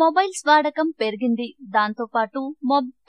mobiles వాడకం పెరిగింది దాంతో పాటు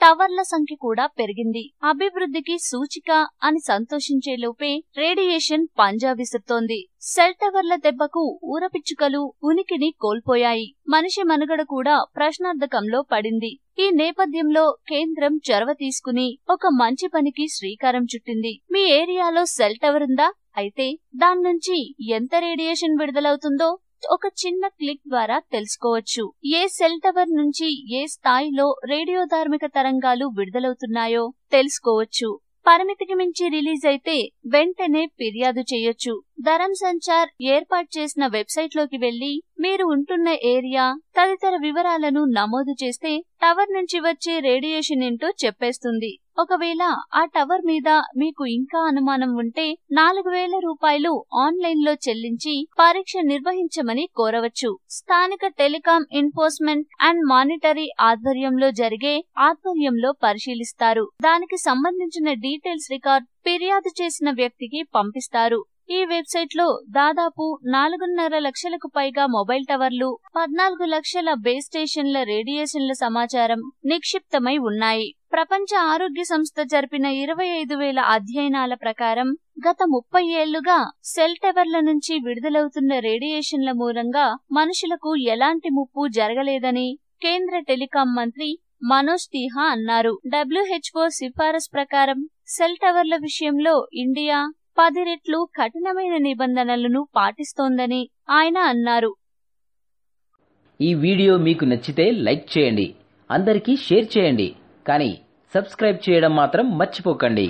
టవర్ల సంఖ్య కూడా పెరిగింది అభివృద్ధికి సూచిక అని సంతోషించే లోపే రేడియేషన్ పంజా విసురుతోంది సెల్ టవర్ల దెబ్బకు ఊరపిచ్చుకలు ఉనికిని కోల్పోయాయి మనిషి మనుగడ కూడా ప్రశ్నార్థకంలో పడింది ఈ నేపథ్యంలో కేంద్రం చొరవ తీసుకుని ఒక మంచి పనికి శ్రీకారం చుట్టింది మీ ఏరియాలో సెల్ టవర్ ఉందా అయితే దాన్నుంచి ఎంత రేడియేషన్ విడుదలవుతుందో ఒక చిన్న క్లిక్ ద్వారా తెలుసుకోవచ్చు ఏ సెల్ టవర్ నుంచి ఏ స్థాయిలో రేడియో ధార్మిక తరంగాలు విడుదలవుతున్నాయో తెలుసుకోవచ్చు పరిమితికి మించి రిలీజ్ అయితే వెంటనే ఫిర్యాదు చేయొచ్చు ధరం సంచార్ ఏర్పాటు చేసిన వెబ్సైట్ లోకి వెళ్లి మీరు ఉంటున్న ఏరియా తదితర వివరాలను నమోదు చేస్తే టవర్ నుంచి వచ్చే రేడియేషన్ ఏంటో చెప్పేస్తుంది ఒకవేళ ఆ టవర్ మీద మీకు ఇంకా అనుమానం ఉంటే నాలుగు వేల రూపాయలు ఆన్లైన్ లో చెల్లించి పరీక్ష నిర్వహించమని కోరవచ్చు స్థానిక టెలికాం ఎన్ఫోర్స్మెంట్ అండ్ మానిటరీ ఆధ్వర్యంలో జరిగే ఆధ్వర్యంలో పరిశీలిస్తారు దానికి సంబంధించిన డీటెయిల్స్ రికార్డ్ ఫిర్యాదు చేసిన వ్యక్తికి పంపిస్తారు ఈ వెబ్సైట్ లో దాదాపు నాలుగున్నర లక్షలకు పైగా మొబైల్ టవర్లు పద్నాలుగు లక్షల బేస్ స్టేషన్ల రేడియేషన్ల సమాచారం నిక్షిప్తమై ఉన్నాయి ప్రపంచ ఆరోగ్య సంస్థ జరిపిన ఇరవై ఐదు వేల అధ్యయనాల ప్రకారం గత ముప్పై ఏళ్లుగా సెల్ టవర్ల నుంచి విడుదలవుతున్న రేడియేషన్ల మూలంగా మనుషులకు ఎలాంటి ముప్పు జరగలేదని కేంద్ర టెలికాం మంత్రి మనోజ్ తిహా అన్నారు డబ్ల్యూహెచ్ఓ సిఫారసు ప్రకారం సెల్ టవర్ల విషయంలో ఇండియా పది రెట్లు కఠినమైన నిబంధనలను పాటిస్తోందని ఆయన అన్నారు ఈ వీడియో మీకు నచ్చితే లైక్ చేయండి అందరికీ షేర్ చేయండి కానీ సబ్స్క్రైబ్ చేయడం మాత్రం మర్చిపోకండి